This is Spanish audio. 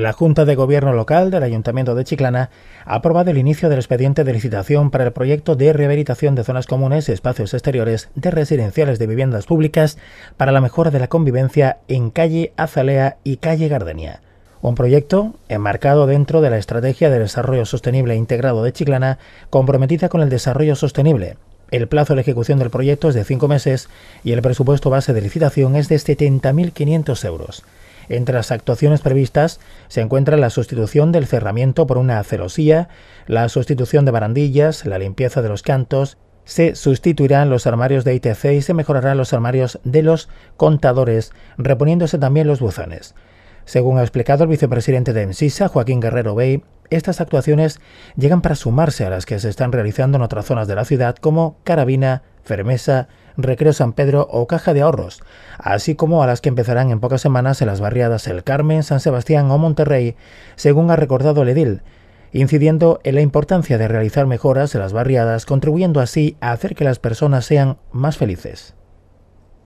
La Junta de Gobierno Local del Ayuntamiento de Chiclana ha aprobado el inicio del expediente de licitación para el proyecto de rehabilitación de zonas comunes y espacios exteriores de residenciales de viviendas públicas para la mejora de la convivencia en calle Azalea y calle Gardenia. Un proyecto enmarcado dentro de la Estrategia de Desarrollo Sostenible Integrado de Chiclana, comprometida con el desarrollo sostenible, el plazo de ejecución del proyecto es de cinco meses y el presupuesto base de licitación es de 70.500 euros. Entre las actuaciones previstas se encuentra la sustitución del cerramiento por una celosía, la sustitución de barandillas, la limpieza de los cantos, se sustituirán los armarios de ITC y se mejorarán los armarios de los contadores, reponiéndose también los buzones. Según ha explicado el vicepresidente de Ensisa, Joaquín Guerrero Bey, estas actuaciones llegan para sumarse a las que se están realizando en otras zonas de la ciudad como Carabina, Fermesa, Recreo San Pedro o Caja de Ahorros, así como a las que empezarán en pocas semanas en las barriadas El Carmen, San Sebastián o Monterrey, según ha recordado el edil, incidiendo en la importancia de realizar mejoras en las barriadas, contribuyendo así a hacer que las personas sean más felices.